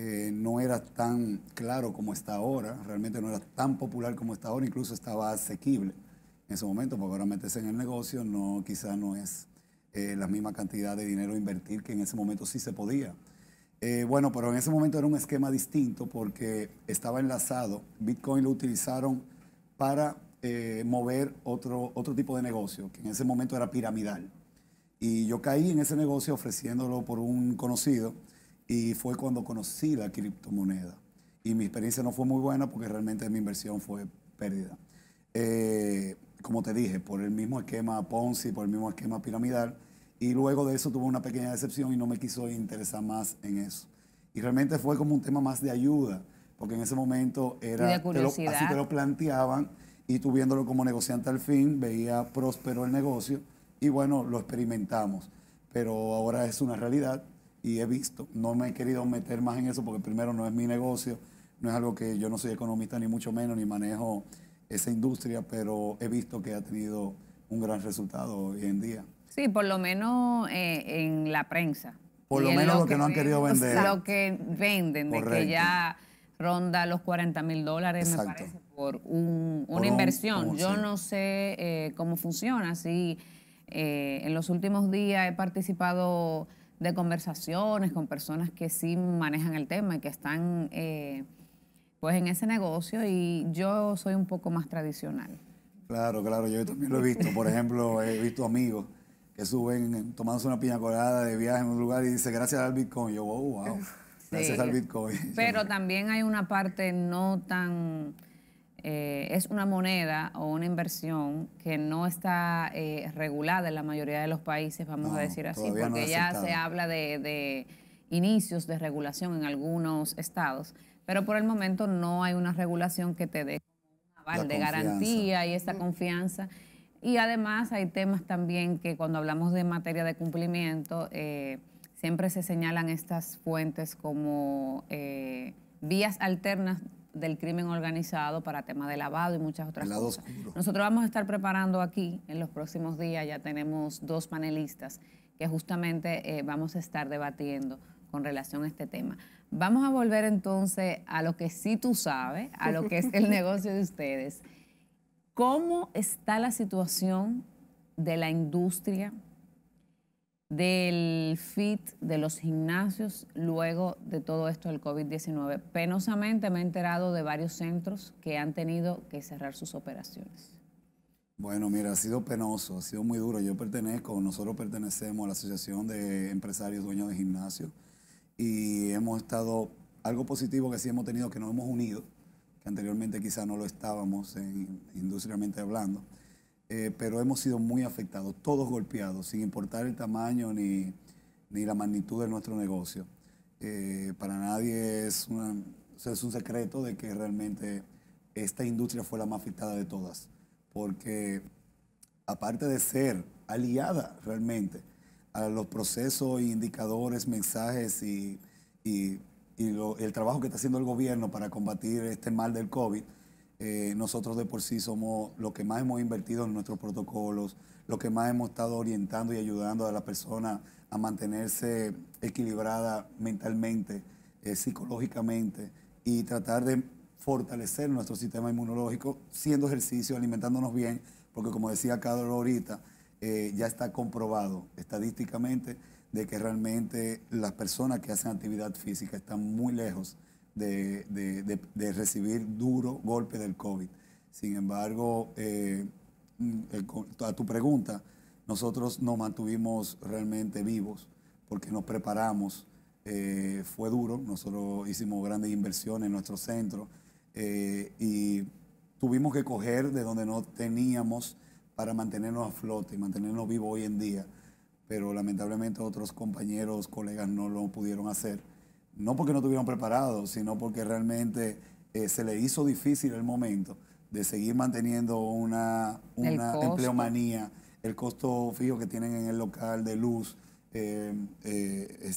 eh, no era tan claro como está ahora, realmente no era tan popular como está ahora, incluso estaba asequible en ese momento, porque ahora meterse en el negocio no, quizás no es eh, la misma cantidad de dinero a invertir que en ese momento sí se podía. Eh, bueno, pero en ese momento era un esquema distinto porque estaba enlazado. Bitcoin lo utilizaron para mover otro, otro tipo de negocio, que en ese momento era piramidal. Y yo caí en ese negocio ofreciéndolo por un conocido y fue cuando conocí la criptomoneda. Y mi experiencia no fue muy buena porque realmente mi inversión fue pérdida. Eh, como te dije, por el mismo esquema Ponzi, por el mismo esquema piramidal. Y luego de eso tuve una pequeña decepción y no me quiso interesar más en eso. Y realmente fue como un tema más de ayuda, porque en ese momento era así te lo planteaban y tú viéndolo como negociante al fin, veía próspero el negocio y bueno, lo experimentamos. Pero ahora es una realidad y he visto. No me he querido meter más en eso porque primero no es mi negocio, no es algo que yo no soy economista ni mucho menos, ni manejo esa industria, pero he visto que ha tenido un gran resultado hoy en día. Sí, por lo menos eh, en la prensa. Por lo menos lo, que, no han querido vender. lo que venden, de que ya ronda los 40 mil dólares, me parece, por, una inversión. yo no sé eh, cómo funciona. si eh, en los últimos días he participado de conversaciones con personas que sí manejan el tema y que están eh, pues en ese negocio y yo soy un poco más tradicional. Claro, claro, yo también lo he visto. Por ejemplo, he visto amigos que suben tomándose una piña colada de viaje en un lugar y dicen gracias al Bitcoin. Yo, wow, gracias al Bitcoin. Pero también hay una parte no tan eh, es una moneda o una inversión que no está eh, regulada en la mayoría de los países, vamos a decir así, porque ya se habla de, inicios de regulación en algunos estados, pero por el momento no hay una regulación que te dé un aval de garantía y esa mm. confianza. Y además hay temas también que cuando hablamos de materia de cumplimiento, eh, siempre se señalan estas fuentes como vías alternas del crimen organizado para tema de lavado y muchas otras cosas. Nosotros vamos a estar preparando aquí en los próximos días, ya tenemos dos panelistas que justamente eh, vamos a estar debatiendo con relación a este tema. Vamos a volver entonces a lo que sí tú sabes, a lo que es el negocio de ustedes. ¿Cómo está la situación de la industria del fit de los gimnasios luego de todo esto del COVID-19. Penosamente me he enterado de varios centros que han tenido que cerrar sus operaciones. Bueno, mira, ha sido penoso, ha sido muy duro. Yo pertenezco, nosotros pertenecemos a la Asociación de Empresarios Dueños de Gimnasios y hemos estado, algo positivo que sí hemos tenido, que nos hemos unido, que anteriormente quizá no lo estábamos industrialmente hablando eh, pero hemos sido muy afectados, todos golpeados, sin importar el tamaño ni, la magnitud de nuestro negocio. Eh, para nadie es, es un secreto de que realmente esta industria fue la más afectada de todas, porque aparte de ser aliada realmente a los procesos, indicadores, mensajes y, el trabajo que está haciendo el gobierno para combatir este mal del COVID, eh, nosotros de por sí somos lo que más hemos invertido en nuestros protocolos, lo que más hemos estado orientando y ayudando a la persona a mantenerse equilibrada mentalmente, eh, psicológicamente y tratar de fortalecer nuestro sistema inmunológico siendo ejercicio, alimentándonos bien, porque como decía Carlos ahorita, eh, ya está comprobado estadísticamente de que realmente las personas que hacen actividad física están muy lejos de, recibir duro golpe del COVID. Sin embargo, eh, a tu pregunta, nosotros nos mantuvimos realmente vivos porque nos preparamos. Eh, fue duro, nosotros hicimos grandes inversiones en nuestro centro eh, y tuvimos que coger de donde no teníamos para mantenernos a flote y mantenernos vivos hoy en día. Pero lamentablemente otros compañeros, colegas no lo pudieron hacer no porque no tuvieron preparados, sino porque realmente eh, se le hizo difícil el momento de seguir manteniendo una, empleomanía, el costo fijo que tienen en el local de luz, eh, eh,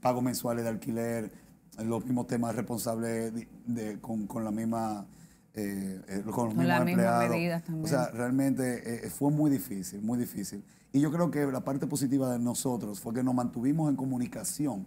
pagos mensuales de alquiler, los mismos temas responsables con, la misma... con los mismos empleados. O sea, realmente fue muy difícil, muy difícil. Y yo creo que la parte positiva de nosotros fue que nos mantuvimos en comunicación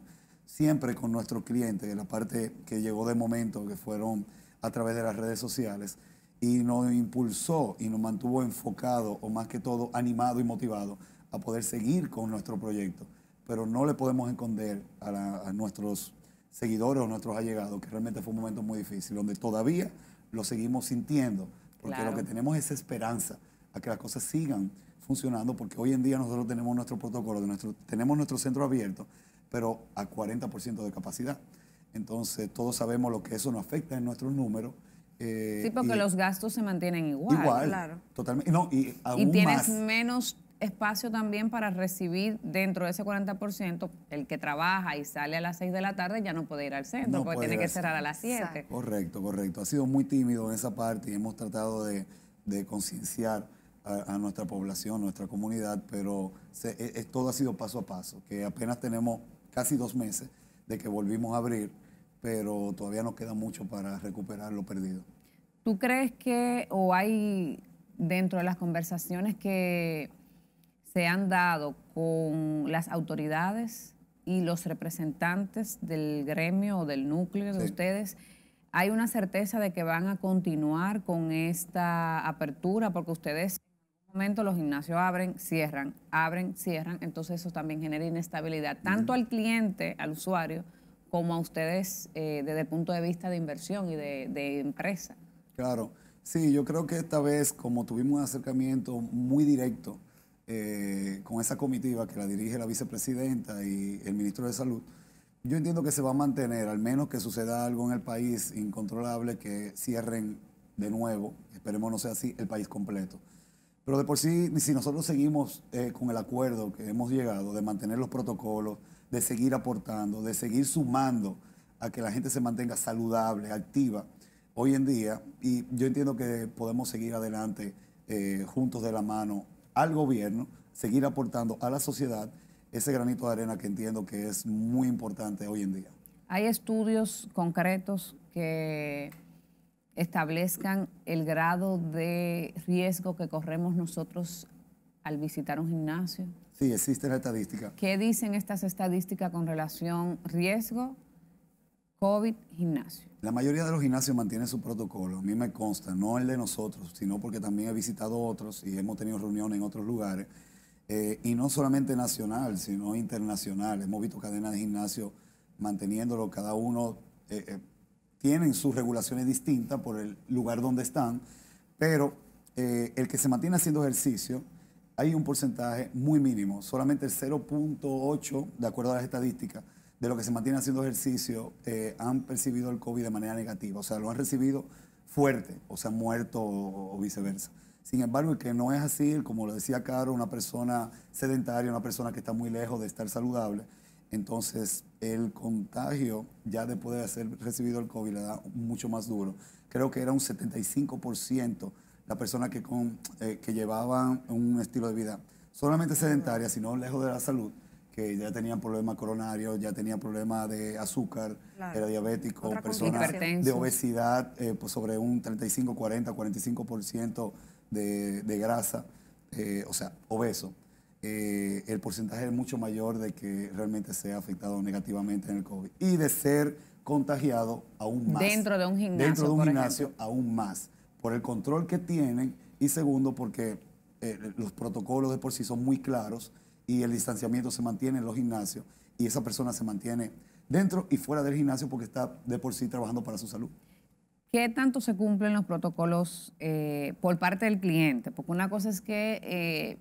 siempre con nuestros clientes, la parte que llegó de momento, que fueron a través de las redes sociales, y nos impulsó y nos mantuvo enfocado, o más que todo animado y motivado, a poder seguir con nuestro proyecto. Pero no le podemos esconder a, nuestros seguidores o nuestros allegados que realmente fue un momento muy difícil, donde todavía lo seguimos sintiendo, porque lo que tenemos es esperanza a que las cosas sigan funcionando, porque hoy en día nosotros tenemos nuestro protocolo, tenemos nuestro centro abierto, pero a 40% de capacidad. Entonces, todos sabemos lo que eso nos afecta en nuestros números. Eh, sí, porque los gastos se mantienen igual. Igual, Totalmente. y, tienes menos espacio también para recibir dentro de ese 40%, el que trabaja y sale a las 6 de la tarde ya no puede ir al centro porque tiene que cerrar a las 7. Correcto, correcto. Ha sido muy tímido en esa parte y hemos tratado de, concienciar a, nuestra población, nuestra comunidad, pero e, es, todo ha sido paso a paso, que apenas tenemos casi dos meses de que volvimos a abrir, pero todavía nos queda mucho para recuperar lo perdido. ¿Tú crees que o hay dentro de las conversaciones que se han dado con las autoridades y los representantes del gremio o del núcleo de ustedes, hay una certeza de que van a continuar con esta apertura porque ustedes los gimnasios abren, cierran, abren, cierran, entonces eso también genera inestabilidad, tanto al cliente, al usuario, como a ustedes eh, desde el punto de vista de inversión y de, empresa. Claro, sí, yo creo que esta vez, como tuvimos un acercamiento muy directo eh, con esa comitiva que la dirige la vicepresidenta y el ministro de Salud, yo entiendo que se va a mantener, al menos que suceda algo en el país incontrolable, que cierren de nuevo, esperemos no sea así, el país completo. Pero de por sí, si nosotros seguimos eh, con el acuerdo que hemos llegado de mantener los protocolos, de seguir aportando, de seguir sumando a que la gente se mantenga saludable, activa, hoy en día, y yo entiendo que podemos seguir adelante eh, juntos de la mano al gobierno, seguir aportando a la sociedad ese granito de arena que entiendo que es muy importante hoy en día. Hay estudios concretos que establezcan el grado de riesgo que corremos nosotros al visitar un gimnasio? Sí, existe la estadística. ¿Qué dicen estas estadísticas con relación riesgo, COVID, gimnasio? La mayoría de los gimnasios mantiene su protocolo, a mí me consta, no el de nosotros, sino porque también he visitado otros y hemos tenido reuniones en otros lugares, eh, y no solamente nacional, sino internacional. Hemos visto cadenas de gimnasio manteniéndolo cada uno eh, eh, tienen sus regulaciones distintas por el lugar donde están, pero eh, el que se mantiene haciendo ejercicio, hay un porcentaje muy mínimo, solamente el 0.8, de acuerdo a las estadísticas, de lo que se mantiene haciendo ejercicio eh, han percibido el COVID de manera negativa, o sea, lo han recibido fuerte, o sea, muerto o, o viceversa. Sin embargo, el que no es así, como lo decía Caro, una persona sedentaria, una persona que está muy lejos de estar saludable, entonces, el contagio, ya de poder ser recibido el COVID, le da mucho más duro. Creo que era un 75% la persona que, con, eh, que llevaban un estilo de vida solamente sedentaria, sino lejos de la salud, que ya tenían problemas coronarios, ya tenía problemas de azúcar, era diabético, personas de obesidad eh, pues sobre un 35, 40, 45% de, de grasa, eh, o sea, obeso. Eh, el porcentaje es mucho mayor de que realmente sea afectado negativamente en el COVID. Y de ser contagiado aún más. Dentro de un gimnasio. Dentro de un gimnasio aún más. Por el control que tienen y segundo porque eh, los protocolos de por sí son muy claros y el distanciamiento se mantiene en los gimnasios y esa persona se mantiene dentro y fuera del gimnasio porque está de por sí trabajando para su salud. ¿Qué tanto se cumplen los protocolos eh, por parte del cliente? Porque una cosa es que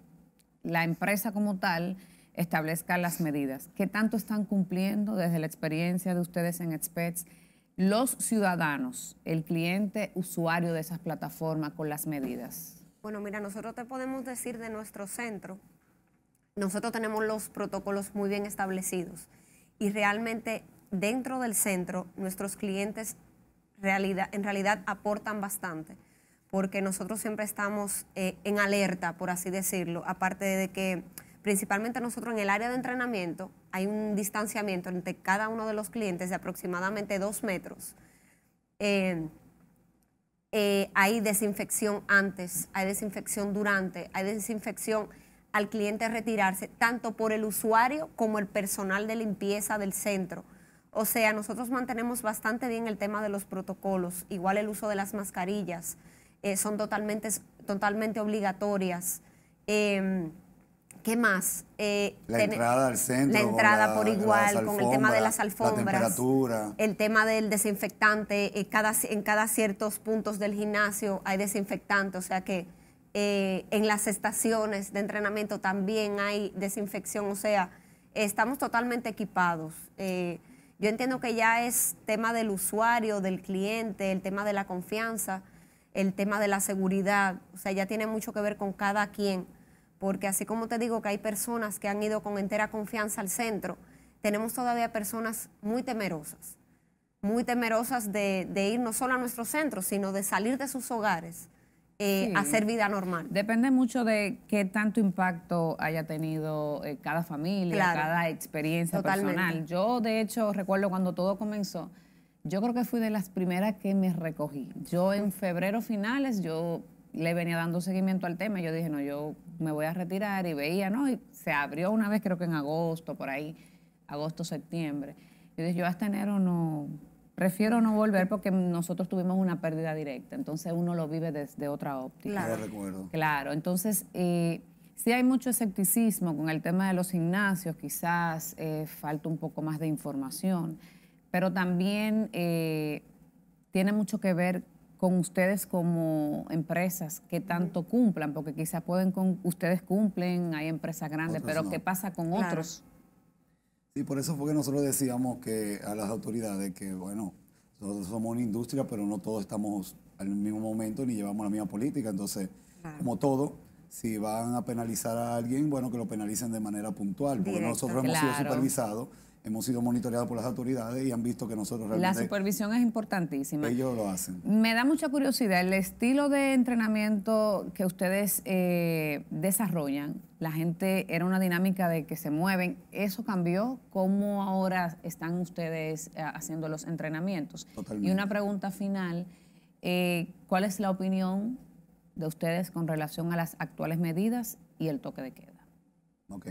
la empresa como tal establezca las medidas. ¿Qué tanto están cumpliendo desde la experiencia de ustedes en Experts los ciudadanos, el cliente usuario de esas plataformas con las medidas? Bueno, mira, nosotros te podemos decir de nuestro centro, nosotros tenemos los protocolos muy bien establecidos y realmente dentro del centro nuestros clientes realidad, en realidad aportan bastante porque nosotros siempre estamos eh, en alerta, por así decirlo, aparte de que principalmente nosotros en el área de entrenamiento hay un distanciamiento entre cada uno de los clientes de aproximadamente dos metros. Eh, eh, hay desinfección antes, hay desinfección durante, hay desinfección al cliente retirarse, tanto por el usuario como el personal de limpieza del centro. O sea, nosotros mantenemos bastante bien el tema de los protocolos, igual el uso de las mascarillas. Eh, son totalmente, totalmente obligatorias. Em, ¿Qué más? Eh, la entrada al centro. La entrada por igual, con el tema de las alfombras. La temperatura. El tema del desinfectante. Eh, cada, en cada ciertos puntos del gimnasio hay desinfectante, o sea que en las estaciones de entrenamiento también hay desinfección, o sea, estamos totalmente equipados. yo entiendo que ya es tema del usuario, del cliente, el tema de la confianza el tema de la seguridad, o sea, ya tiene mucho que ver con cada quien, porque así como te digo que hay personas que han ido con entera confianza al centro, tenemos todavía personas muy temerosas, muy temerosas de, ir no solo a nuestro centro, sino de salir de sus hogares. Eh, hacer vida normal. Depende mucho de qué tanto impacto haya tenido eh, cada familia, cada experiencia personal. Yo, de hecho, recuerdo cuando todo comenzó, yo creo que fui de las primeras que me recogí. Yo en febrero finales, yo le venía dando seguimiento al tema. Yo dije, no, yo me voy a retirar y veía, ¿no? Y se abrió una vez, creo que en agosto, por ahí, agosto, septiembre. Yo dije, yo hasta enero no, prefiero no volver porque nosotros tuvimos una pérdida directa. Entonces uno lo vive desde otra óptica. Claro, Claro, entonces eh, sí hay mucho escepticismo con el tema de los gimnasios, quizás eh, falta un poco más de información pero también eh, tiene mucho que ver con ustedes como empresas que tanto cumplan, porque quizás pueden con, ustedes cumplen, hay empresas grandes, pero ¿qué pasa con otros? Sí, por eso fue que nosotros decíamos que a las autoridades que, bueno, nosotros somos una industria, pero no todos estamos al mismo momento ni llevamos la misma política. Entonces, como todo, si van a penalizar a alguien, bueno, que lo penalicen de manera puntual, porque nosotros hemos sido supervisados hemos sido monitoreados por las autoridades y han visto que nosotros realmente... La supervisión es importantísima. Ellos lo hacen. Me da mucha curiosidad el estilo de entrenamiento que ustedes eh, desarrollan. La gente era una dinámica de que se mueven. ¿Eso cambió? ¿Cómo ahora están ustedes eh, haciendo los entrenamientos? Totalmente. Y una pregunta final. Eh, ¿Cuál es la opinión de ustedes con relación a las actuales medidas y el toque de queda? Ok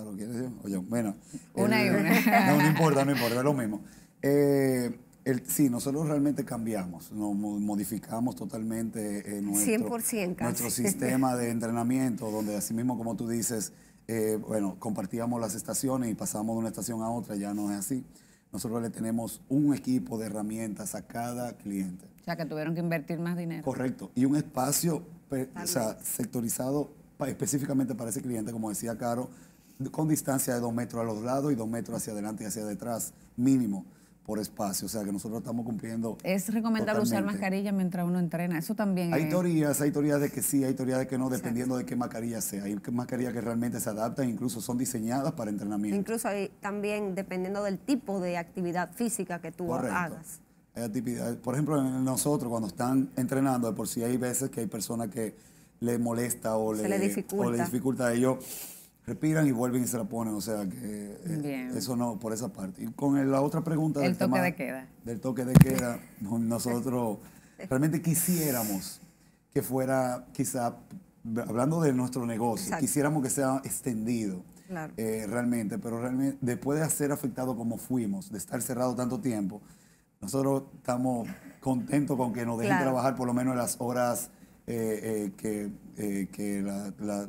claro ¿quieres decir? Bueno. Una y una. No, importa, no importa, es lo mismo. Eh, sí, nosotros realmente cambiamos, nos modificamos totalmente eh, nuestro, sistema de entrenamiento, donde así mismo como tú dices, eh, bueno, compartíamos las estaciones y pasábamos de una estación a otra, ya no es así. Nosotros le tenemos un equipo de herramientas a cada cliente. O sea, que tuvieron que invertir más dinero. Correcto. Y un espacio o sea, sectorizado específicamente para ese cliente, como decía Caro, con distancia de dos metros a los lados y dos metros hacia adelante y hacia detrás, mínimo por espacio. O sea que nosotros estamos cumpliendo. Es recomendable usar mascarilla mientras uno entrena. Eso también. Hay teorías, hay teorías de que sí, hay teorías de que no, dependiendo de qué mascarilla sea. Hay mascarillas que realmente se adaptan, incluso son diseñadas para entrenamiento. Incluso hay también dependiendo del tipo de actividad física que tú hagas. por ejemplo, en nosotros cuando están entrenando, por si hay veces que hay personas que le molesta o, le, dificulta a ellos respiran y vuelven y se la ponen. O sea que eh, eso no, por esa parte. Y con la otra pregunta del toque de queda. Del toque de queda, nosotros realmente quisiéramos que fuera, quizá, hablando de nuestro negocio, quisiéramos que sea extendido. Eh, realmente, pero realmente después de ser afectado como fuimos, de estar cerrado tanto tiempo, nosotros estamos contentos con que nos dejen trabajar por lo menos las horas eh, que,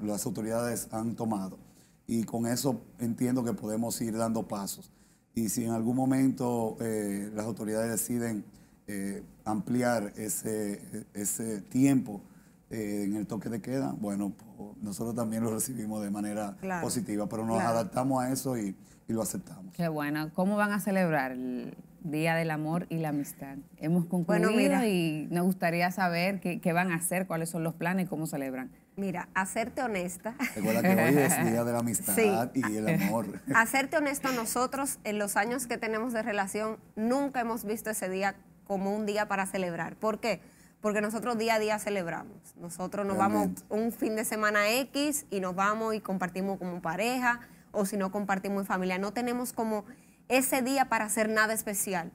las autoridades han tomado y con eso entiendo que podemos ir dando pasos. Y si en algún momento eh, las autoridades deciden eh, ampliar ese, ese tiempo eh, en el toque de queda, bueno, pues, nosotros también lo recibimos de manera positiva, pero nos adaptamos a eso y, lo aceptamos. Qué bueno. ¿Cómo van a celebrar el Día del Amor y la Amistad? Hemos concluido y nos gustaría saber qué, qué van a hacer, cuáles son los planes, y cómo celebran. Mira, hacerte honesta. Recuerda que hoy es día de la amistad y el amor. Hacerte honesto, nosotros en los años que tenemos de relación nunca hemos visto ese día como un día para celebrar. ¿Por qué? Porque nosotros día a día celebramos. Nosotros nos vamos un fin de semana X y nos vamos y compartimos como pareja o si no compartimos en familia. No tenemos como ese día para hacer nada especial.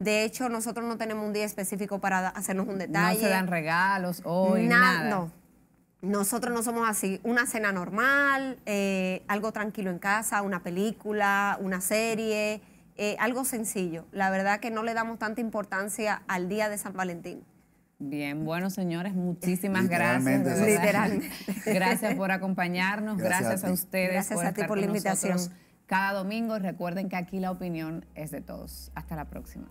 De hecho, nosotros no tenemos un día específico para hacernos un detalle. No se dan regalos hoy, nada. Nosotros no somos así. Una cena normal, eh, algo tranquilo en casa, una película, una serie, eh, algo sencillo. La verdad que no le damos tanta importancia al día de San Valentín. Bien, bueno señores, muchísimas gracias. Literalmente. Gracias por acompañarnos, gracias, a, ustedes. Gracias por a por la invitación. cada domingo. Recuerden que aquí la opinión es de todos. Hasta la próxima.